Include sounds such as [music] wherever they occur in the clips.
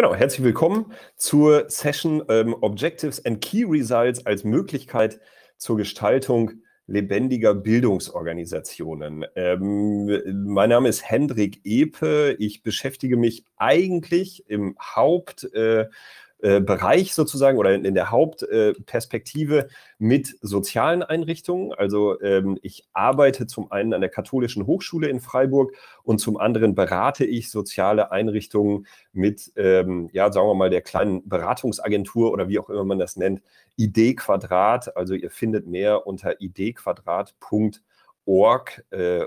Genau, herzlich willkommen zur Session ähm, Objectives and Key Results als Möglichkeit zur Gestaltung lebendiger Bildungsorganisationen. Ähm, mein Name ist Hendrik Epe. Ich beschäftige mich eigentlich im Haupt äh, äh, Bereich sozusagen oder in, der Hauptperspektive äh, mit sozialen Einrichtungen. Also ähm, ich arbeite zum einen an der Katholischen Hochschule in Freiburg und zum anderen berate ich soziale Einrichtungen mit, ähm, ja, sagen wir mal, der kleinen Beratungsagentur oder wie auch immer man das nennt, Idee Quadrat. Also ihr findet mehr unter ideequadrat.org, äh,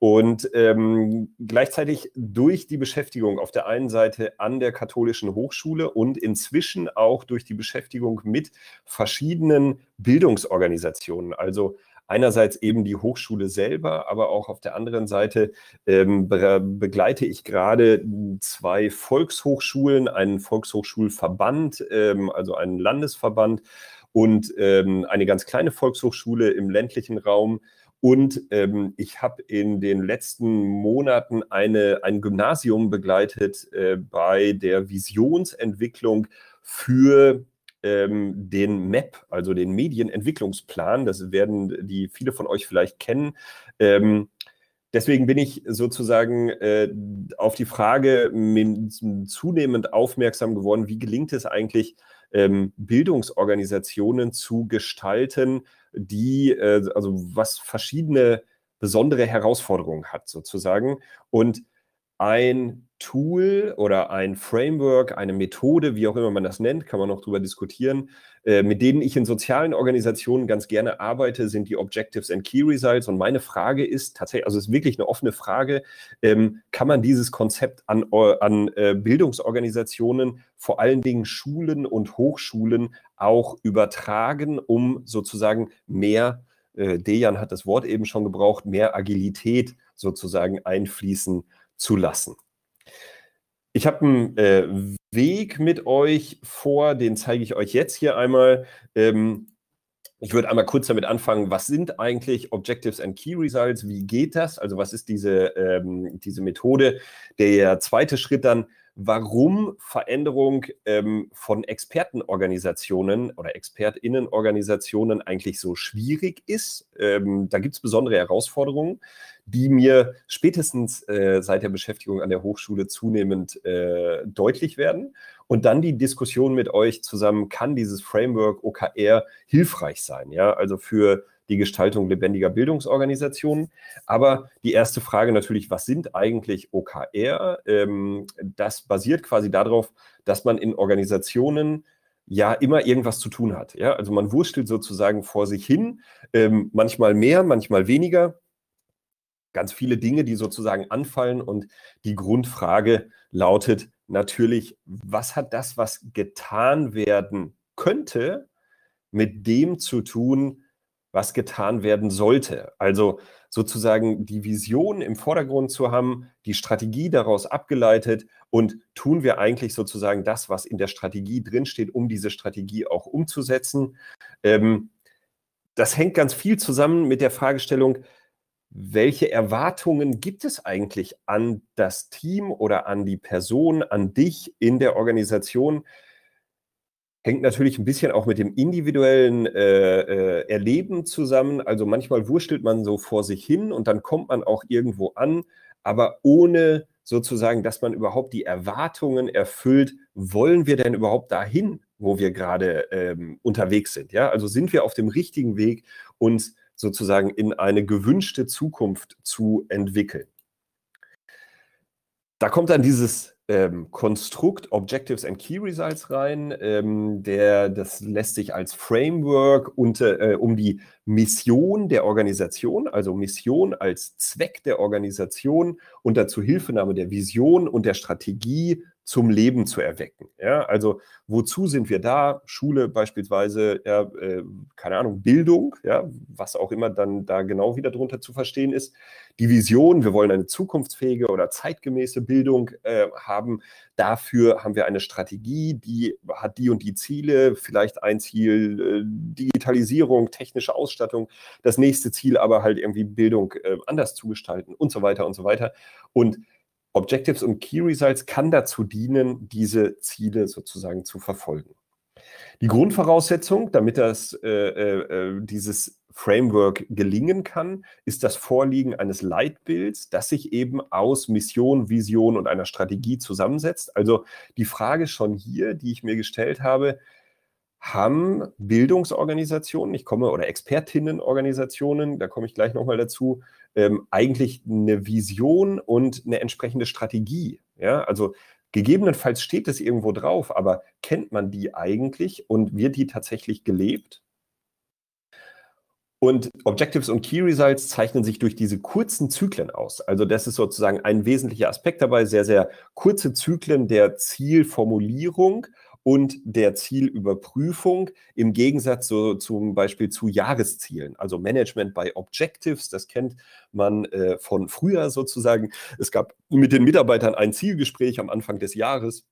und ähm, gleichzeitig durch die Beschäftigung auf der einen Seite an der katholischen Hochschule und inzwischen auch durch die Beschäftigung mit verschiedenen Bildungsorganisationen, also einerseits eben die Hochschule selber, aber auch auf der anderen Seite ähm, be begleite ich gerade zwei Volkshochschulen, einen Volkshochschulverband, ähm, also einen Landesverband und ähm, eine ganz kleine Volkshochschule im ländlichen Raum und ähm, ich habe in den letzten Monaten eine, ein Gymnasium begleitet äh, bei der Visionsentwicklung für ähm, den MEP, also den Medienentwicklungsplan. Das werden die viele von euch vielleicht kennen. Ähm, deswegen bin ich sozusagen äh, auf die Frage zunehmend aufmerksam geworden, wie gelingt es eigentlich, ähm, Bildungsorganisationen zu gestalten, die äh, also was verschiedene besondere Herausforderungen hat sozusagen und ein Tool oder ein Framework, eine Methode, wie auch immer man das nennt, kann man noch drüber diskutieren, äh, mit denen ich in sozialen Organisationen ganz gerne arbeite, sind die Objectives and Key Results. Und meine Frage ist tatsächlich, also es ist wirklich eine offene Frage, ähm, kann man dieses Konzept an, an äh, Bildungsorganisationen, vor allen Dingen Schulen und Hochschulen auch übertragen, um sozusagen mehr, äh, Dejan hat das Wort eben schon gebraucht, mehr Agilität sozusagen einfließen zu zu lassen. Ich habe einen äh, Weg mit euch vor, den zeige ich euch jetzt hier einmal. Ähm, ich würde einmal kurz damit anfangen, was sind eigentlich Objectives and Key Results? Wie geht das? Also was ist diese, ähm, diese Methode? Der zweite Schritt dann, warum Veränderung ähm, von Expertenorganisationen oder Expertinnenorganisationen eigentlich so schwierig ist. Ähm, da gibt es besondere Herausforderungen, die mir spätestens äh, seit der Beschäftigung an der Hochschule zunehmend äh, deutlich werden. Und dann die Diskussion mit euch zusammen, kann dieses Framework OKR hilfreich sein? Ja, also für die Gestaltung lebendiger Bildungsorganisationen. Aber die erste Frage natürlich, was sind eigentlich OKR? Ähm, das basiert quasi darauf, dass man in Organisationen ja immer irgendwas zu tun hat. Ja? Also man wurstelt sozusagen vor sich hin, ähm, manchmal mehr, manchmal weniger. Ganz viele Dinge, die sozusagen anfallen. Und die Grundfrage lautet natürlich, was hat das, was getan werden könnte, mit dem zu tun, was getan werden sollte. Also sozusagen die Vision im Vordergrund zu haben, die Strategie daraus abgeleitet und tun wir eigentlich sozusagen das, was in der Strategie drinsteht, um diese Strategie auch umzusetzen. Ähm, das hängt ganz viel zusammen mit der Fragestellung, welche Erwartungen gibt es eigentlich an das Team oder an die Person, an dich in der Organisation? Hängt natürlich ein bisschen auch mit dem individuellen äh, äh Erleben zusammen. Also manchmal wurstelt man so vor sich hin und dann kommt man auch irgendwo an, aber ohne sozusagen, dass man überhaupt die Erwartungen erfüllt, wollen wir denn überhaupt dahin, wo wir gerade ähm, unterwegs sind? Ja, also sind wir auf dem richtigen Weg, uns sozusagen in eine gewünschte Zukunft zu entwickeln? Da kommt dann dieses ähm, Konstrukt Objectives and Key Results rein. Ähm, der, das lässt sich als Framework unter, äh, um die Mission der Organisation, also Mission als Zweck der Organisation unter Zuhilfenahme der Vision und der Strategie zum Leben zu erwecken. Ja? Also wozu sind wir da? Schule beispielsweise, ja, äh, keine Ahnung, Bildung, ja, was auch immer dann da genau wieder drunter zu verstehen ist. Die Vision, wir wollen eine zukunftsfähige oder zeitgemäße Bildung äh, haben. Dafür haben wir eine Strategie, die hat die und die Ziele, vielleicht ein Ziel äh, Digitalisierung, technische Ausstattung, das nächste Ziel aber halt irgendwie Bildung äh, anders zu gestalten und so weiter und so weiter. Und Objectives und Key Results kann dazu dienen, diese Ziele sozusagen zu verfolgen. Die Grundvoraussetzung, damit das, äh, äh, äh, dieses Framework gelingen kann, ist das Vorliegen eines Leitbilds, das sich eben aus Mission, Vision und einer Strategie zusammensetzt. Also die Frage schon hier, die ich mir gestellt habe, haben Bildungsorganisationen, ich komme, oder Expertinnenorganisationen, da komme ich gleich nochmal dazu, ähm, eigentlich eine Vision und eine entsprechende Strategie. Ja, also gegebenenfalls steht es irgendwo drauf, aber kennt man die eigentlich und wird die tatsächlich gelebt? Und Objectives und Key Results zeichnen sich durch diese kurzen Zyklen aus. Also das ist sozusagen ein wesentlicher Aspekt dabei, sehr, sehr kurze Zyklen der Zielformulierung und der Zielüberprüfung im Gegensatz so, zum Beispiel zu Jahreszielen. Also Management by Objectives, das kennt man äh, von früher sozusagen. Es gab mit den Mitarbeitern ein Zielgespräch am Anfang des Jahres.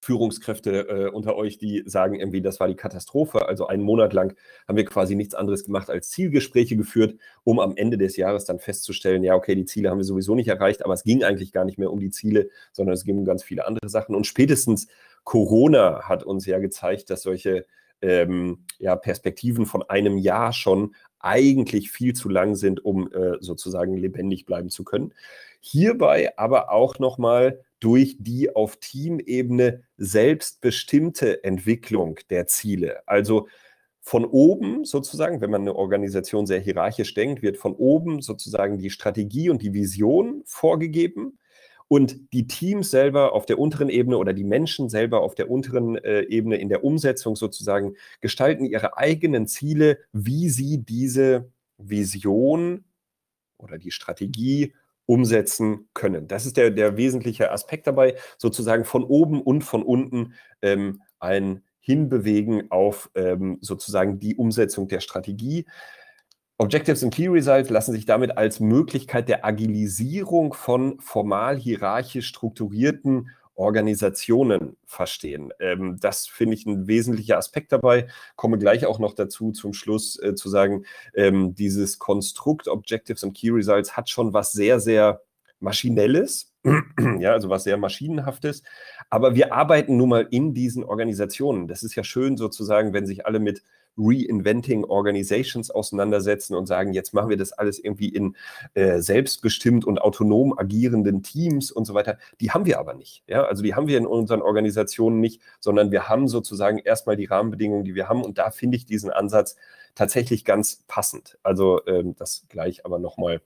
Führungskräfte äh, unter euch, die sagen irgendwie, das war die Katastrophe. Also einen Monat lang haben wir quasi nichts anderes gemacht als Zielgespräche geführt, um am Ende des Jahres dann festzustellen, ja, okay, die Ziele haben wir sowieso nicht erreicht, aber es ging eigentlich gar nicht mehr um die Ziele, sondern es ging um ganz viele andere Sachen. Und spätestens Corona hat uns ja gezeigt, dass solche ähm, ja, Perspektiven von einem Jahr schon eigentlich viel zu lang sind, um äh, sozusagen lebendig bleiben zu können. Hierbei aber auch nochmal durch die auf Teamebene selbstbestimmte Entwicklung der Ziele. Also von oben sozusagen, wenn man eine Organisation sehr hierarchisch denkt, wird von oben sozusagen die Strategie und die Vision vorgegeben und die Teams selber auf der unteren Ebene oder die Menschen selber auf der unteren äh, Ebene in der Umsetzung sozusagen gestalten ihre eigenen Ziele, wie sie diese Vision oder die Strategie umsetzen können. Das ist der, der wesentliche Aspekt dabei, sozusagen von oben und von unten ähm, ein Hinbewegen auf ähm, sozusagen die Umsetzung der Strategie. Objectives und Key Results lassen sich damit als Möglichkeit der Agilisierung von formal hierarchisch strukturierten Organisationen verstehen. Ähm, das finde ich ein wesentlicher Aspekt dabei. Komme gleich auch noch dazu, zum Schluss äh, zu sagen, ähm, dieses Konstrukt Objectives und Key Results hat schon was sehr, sehr Maschinelles, [clears throat] ja, also was sehr Maschinenhaftes. Aber wir arbeiten nun mal in diesen Organisationen. Das ist ja schön sozusagen, wenn sich alle mit Reinventing Organizations auseinandersetzen und sagen, jetzt machen wir das alles irgendwie in äh, selbstbestimmt und autonom agierenden Teams und so weiter. Die haben wir aber nicht. Ja? Also die haben wir in unseren Organisationen nicht, sondern wir haben sozusagen erstmal die Rahmenbedingungen, die wir haben. Und da finde ich diesen Ansatz tatsächlich ganz passend. Also ähm, das gleich aber nochmal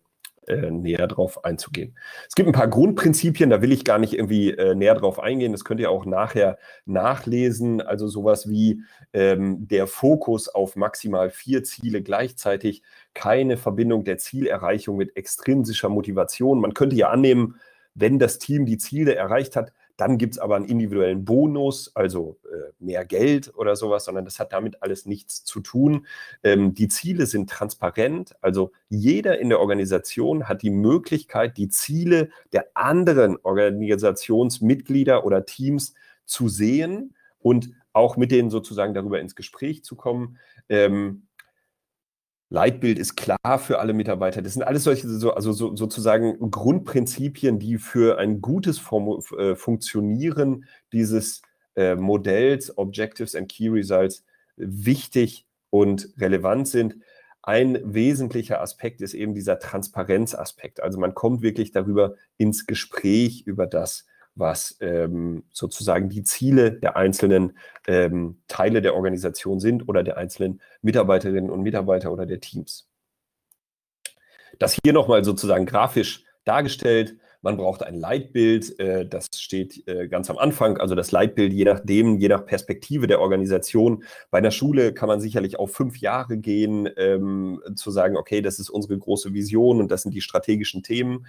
äh, näher drauf einzugehen. Es gibt ein paar Grundprinzipien, da will ich gar nicht irgendwie äh, näher drauf eingehen. Das könnt ihr auch nachher nachlesen. Also sowas wie ähm, der Fokus auf maximal vier Ziele gleichzeitig, keine Verbindung der Zielerreichung mit extrinsischer Motivation. Man könnte ja annehmen, wenn das Team die Ziele erreicht hat, dann gibt es aber einen individuellen Bonus, also äh, mehr Geld oder sowas, sondern das hat damit alles nichts zu tun. Ähm, die Ziele sind transparent, also jeder in der Organisation hat die Möglichkeit, die Ziele der anderen Organisationsmitglieder oder Teams zu sehen und auch mit denen sozusagen darüber ins Gespräch zu kommen. Ähm, Leitbild ist klar für alle Mitarbeiter. Das sind alles solche, so, also so, sozusagen Grundprinzipien, die für ein gutes Formu äh, Funktionieren dieses äh, Modells, Objectives and Key Results wichtig und relevant sind. Ein wesentlicher Aspekt ist eben dieser Transparenzaspekt. Also man kommt wirklich darüber ins Gespräch über das, was ähm, sozusagen die Ziele der einzelnen ähm, Teile der Organisation sind oder der einzelnen Mitarbeiterinnen und Mitarbeiter oder der Teams. Das hier nochmal sozusagen grafisch dargestellt. Man braucht ein Leitbild, äh, das steht äh, ganz am Anfang. Also das Leitbild, je nachdem, je nach Perspektive der Organisation. Bei einer Schule kann man sicherlich auf fünf Jahre gehen, ähm, zu sagen, okay, das ist unsere große Vision und das sind die strategischen Themen.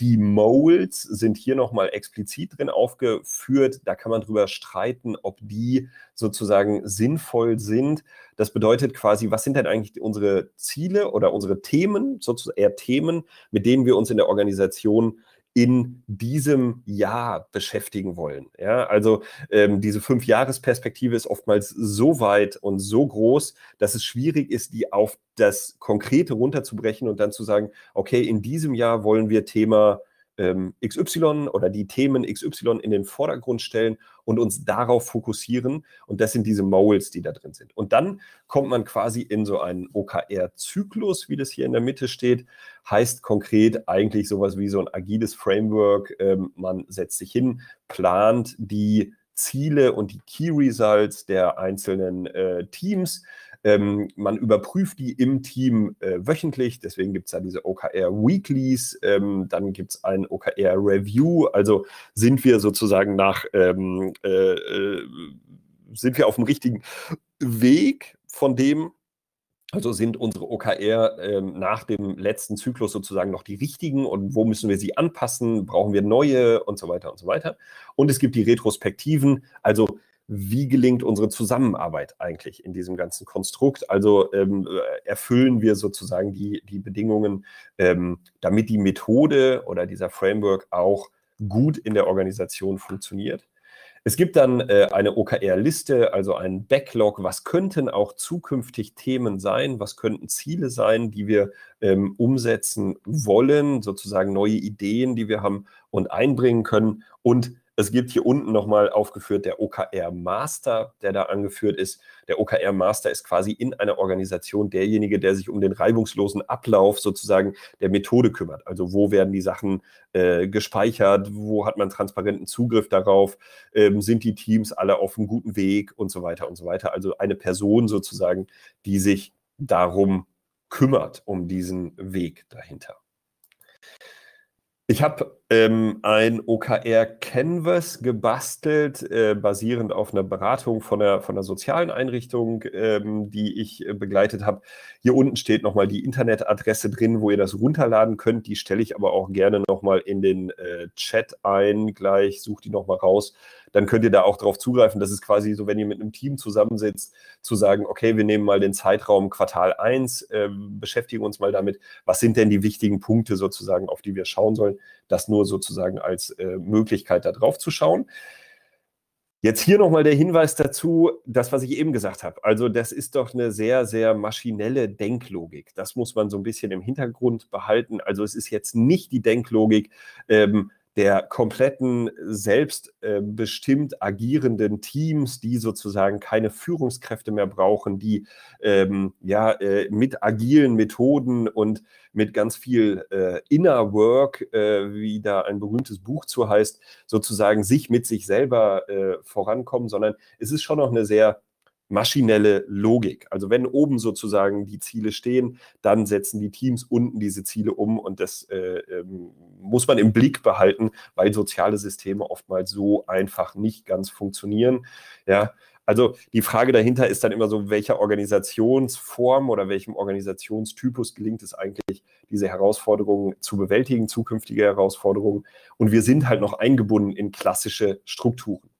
Die Molds sind hier nochmal explizit drin aufgeführt. Da kann man drüber streiten, ob die sozusagen sinnvoll sind. Das bedeutet quasi, was sind denn eigentlich unsere Ziele oder unsere Themen, sozusagen eher Themen, mit denen wir uns in der Organisation in diesem Jahr beschäftigen wollen. Ja, also ähm, diese Fünf-Jahres-Perspektive ist oftmals so weit und so groß, dass es schwierig ist, die auf das Konkrete runterzubrechen und dann zu sagen, okay, in diesem Jahr wollen wir Thema ähm, XY oder die Themen XY in den Vordergrund stellen und uns darauf fokussieren. Und das sind diese Moles, die da drin sind. Und dann kommt man quasi in so einen OKR-Zyklus, wie das hier in der Mitte steht. Heißt konkret eigentlich sowas wie so ein agiles Framework. Ähm, man setzt sich hin, plant die Ziele und die Key Results der einzelnen äh, Teams ähm, man überprüft die im Team äh, wöchentlich, deswegen gibt es da diese OKR Weeklies, ähm, dann gibt es ein OKR Review, also sind wir sozusagen nach, ähm, äh, äh, sind wir auf dem richtigen Weg von dem, also sind unsere OKR äh, nach dem letzten Zyklus sozusagen noch die richtigen und wo müssen wir sie anpassen? Brauchen wir neue und so weiter und so weiter? Und es gibt die Retrospektiven, also wie gelingt unsere Zusammenarbeit eigentlich in diesem ganzen Konstrukt? Also ähm, äh, erfüllen wir sozusagen die, die Bedingungen, ähm, damit die Methode oder dieser Framework auch gut in der Organisation funktioniert. Es gibt dann äh, eine OKR-Liste, also einen Backlog. Was könnten auch zukünftig Themen sein? Was könnten Ziele sein, die wir ähm, umsetzen wollen? Sozusagen neue Ideen, die wir haben und einbringen können. Und es gibt hier unten nochmal aufgeführt der OKR Master, der da angeführt ist. Der OKR Master ist quasi in einer Organisation derjenige, der sich um den reibungslosen Ablauf sozusagen der Methode kümmert. Also wo werden die Sachen äh, gespeichert, wo hat man transparenten Zugriff darauf, ähm, sind die Teams alle auf einem guten Weg und so weiter und so weiter. Also eine Person sozusagen, die sich darum kümmert, um diesen Weg dahinter. Ich habe ähm, ein OKR-Canvas gebastelt, äh, basierend auf einer Beratung von einer, von einer sozialen Einrichtung, ähm, die ich äh, begleitet habe. Hier unten steht nochmal die Internetadresse drin, wo ihr das runterladen könnt. Die stelle ich aber auch gerne nochmal in den äh, Chat ein. Gleich sucht die nochmal raus. Dann könnt ihr da auch drauf zugreifen. Das ist quasi so, wenn ihr mit einem Team zusammensitzt, zu sagen, okay, wir nehmen mal den Zeitraum Quartal 1, ähm, beschäftigen uns mal damit, was sind denn die wichtigen Punkte sozusagen, auf die wir schauen sollen. Das nur sozusagen als äh, Möglichkeit, da drauf zu schauen. Jetzt hier nochmal der Hinweis dazu, das, was ich eben gesagt habe. Also das ist doch eine sehr, sehr maschinelle Denklogik. Das muss man so ein bisschen im Hintergrund behalten. Also es ist jetzt nicht die Denklogik, ähm, der kompletten selbstbestimmt ähm, äh, agierenden Teams, die sozusagen keine Führungskräfte mehr brauchen, die ähm, ja äh, mit agilen Methoden und mit ganz viel äh, Inner Work, äh, wie da ein berühmtes Buch zu heißt, sozusagen sich mit sich selber äh, vorankommen, sondern es ist schon noch eine sehr maschinelle Logik. Also wenn oben sozusagen die Ziele stehen, dann setzen die Teams unten diese Ziele um und das äh, ähm, muss man im Blick behalten, weil soziale Systeme oftmals so einfach nicht ganz funktionieren. Ja, also die Frage dahinter ist dann immer so, welcher Organisationsform oder welchem Organisationstypus gelingt es eigentlich, diese Herausforderungen zu bewältigen, zukünftige Herausforderungen. Und wir sind halt noch eingebunden in klassische Strukturen.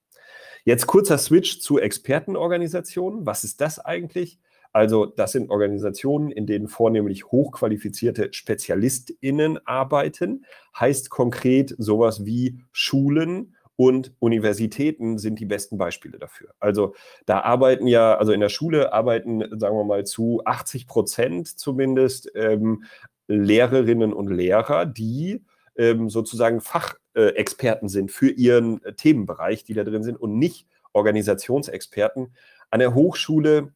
Jetzt kurzer Switch zu Expertenorganisationen. Was ist das eigentlich? Also das sind Organisationen, in denen vornehmlich hochqualifizierte Spezialistinnen arbeiten. Heißt konkret sowas wie Schulen und Universitäten sind die besten Beispiele dafür. Also da arbeiten ja, also in der Schule arbeiten, sagen wir mal, zu 80 Prozent zumindest ähm, Lehrerinnen und Lehrer, die ähm, sozusagen Fachexperten sind für ihren äh, Themenbereich, die da drin sind und nicht Organisationsexperten. An der Hochschule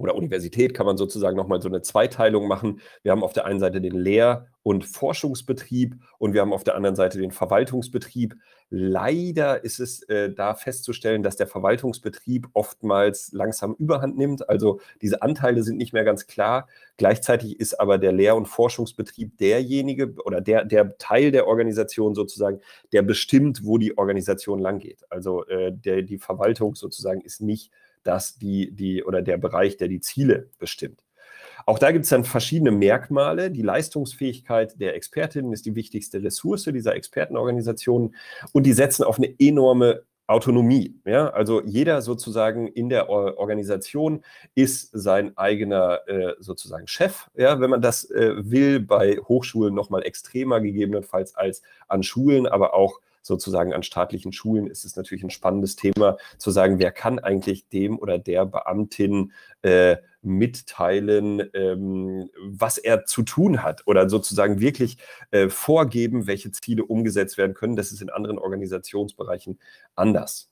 oder Universität kann man sozusagen nochmal so eine Zweiteilung machen. Wir haben auf der einen Seite den Lehr- und Forschungsbetrieb und wir haben auf der anderen Seite den Verwaltungsbetrieb. Leider ist es äh, da festzustellen, dass der Verwaltungsbetrieb oftmals langsam überhand nimmt. Also diese Anteile sind nicht mehr ganz klar. Gleichzeitig ist aber der Lehr- und Forschungsbetrieb derjenige oder der, der Teil der Organisation sozusagen, der bestimmt, wo die Organisation langgeht. Also äh, der, die Verwaltung sozusagen ist nicht dass die, die oder der Bereich, der die Ziele bestimmt. Auch da gibt es dann verschiedene Merkmale. Die Leistungsfähigkeit der Expertinnen ist die wichtigste Ressource dieser Expertenorganisationen und die setzen auf eine enorme Autonomie. Ja? Also jeder sozusagen in der Organisation ist sein eigener äh, sozusagen Chef, ja? wenn man das äh, will, bei Hochschulen nochmal extremer gegebenenfalls als an Schulen, aber auch sozusagen an staatlichen Schulen ist es natürlich ein spannendes Thema zu sagen, wer kann eigentlich dem oder der Beamtin äh, mitteilen, ähm, was er zu tun hat oder sozusagen wirklich äh, vorgeben, welche Ziele umgesetzt werden können. Das ist in anderen Organisationsbereichen anders.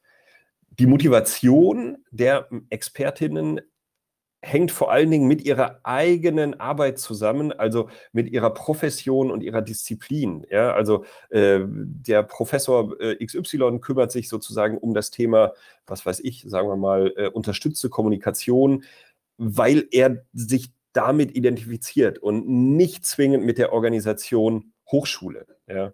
Die Motivation der Expertinnen hängt vor allen Dingen mit ihrer eigenen Arbeit zusammen, also mit ihrer Profession und ihrer Disziplin. Ja, also äh, der Professor äh, XY kümmert sich sozusagen um das Thema, was weiß ich, sagen wir mal, äh, unterstützte Kommunikation, weil er sich damit identifiziert und nicht zwingend mit der Organisation Hochschule. Ja.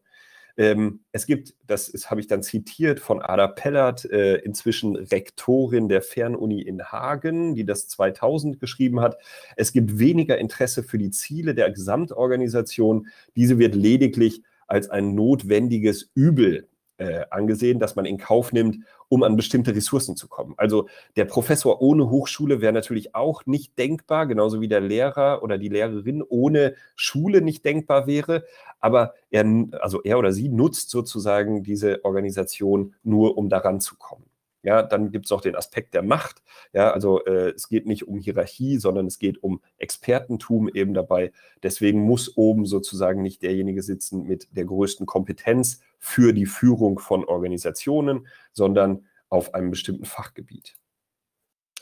Ähm, es gibt, das habe ich dann zitiert von Ada Pellert, äh, inzwischen Rektorin der Fernuni in Hagen, die das 2000 geschrieben hat. Es gibt weniger Interesse für die Ziele der Gesamtorganisation. Diese wird lediglich als ein notwendiges Übel äh, angesehen, dass man in Kauf nimmt, um an bestimmte Ressourcen zu kommen. Also der Professor ohne Hochschule wäre natürlich auch nicht denkbar, genauso wie der Lehrer oder die Lehrerin ohne Schule nicht denkbar wäre. Aber er, also er oder sie nutzt sozusagen diese Organisation nur, um daran zu kommen. Ja, dann gibt es noch den Aspekt der Macht. Ja, also äh, es geht nicht um Hierarchie, sondern es geht um Expertentum eben dabei. Deswegen muss oben sozusagen nicht derjenige sitzen mit der größten Kompetenz für die Führung von Organisationen, sondern auf einem bestimmten Fachgebiet.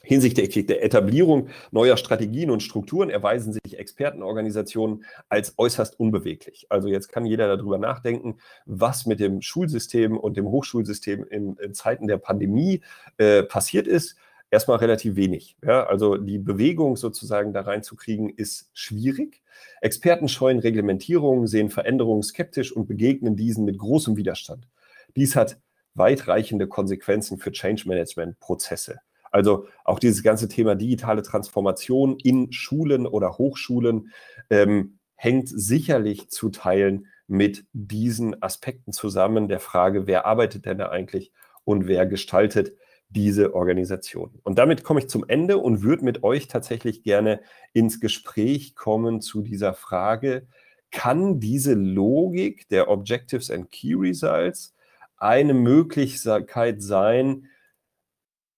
Hinsichtlich der Etablierung neuer Strategien und Strukturen erweisen sich Expertenorganisationen als äußerst unbeweglich. Also jetzt kann jeder darüber nachdenken, was mit dem Schulsystem und dem Hochschulsystem in, in Zeiten der Pandemie äh, passiert ist. Erstmal relativ wenig. Ja? Also die Bewegung sozusagen da reinzukriegen, ist schwierig. Experten scheuen Reglementierungen, sehen Veränderungen skeptisch und begegnen diesen mit großem Widerstand. Dies hat weitreichende Konsequenzen für Change-Management-Prozesse. Also auch dieses ganze Thema digitale Transformation in Schulen oder Hochschulen ähm, hängt sicherlich zu Teilen mit diesen Aspekten zusammen, der Frage, wer arbeitet denn da eigentlich und wer gestaltet diese Organisation. Und damit komme ich zum Ende und würde mit euch tatsächlich gerne ins Gespräch kommen zu dieser Frage, kann diese Logik der Objectives and Key Results eine Möglichkeit sein,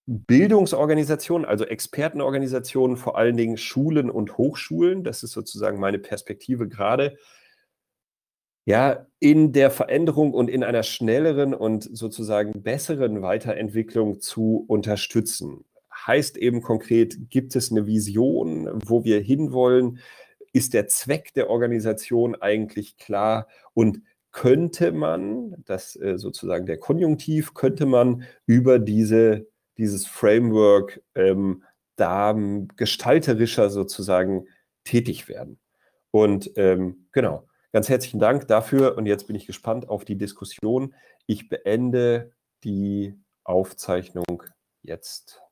Bildungsorganisationen, also Expertenorganisationen, vor allen Dingen Schulen und Hochschulen, das ist sozusagen meine Perspektive gerade, ja, in der Veränderung und in einer schnelleren und sozusagen besseren Weiterentwicklung zu unterstützen. Heißt eben konkret, gibt es eine Vision, wo wir hinwollen? Ist der Zweck der Organisation eigentlich klar? Und könnte man, das äh, sozusagen der Konjunktiv, könnte man über diese dieses Framework ähm, da ähm, gestalterischer sozusagen tätig werden. Und ähm, genau, ganz herzlichen Dank dafür und jetzt bin ich gespannt auf die Diskussion. Ich beende die Aufzeichnung jetzt.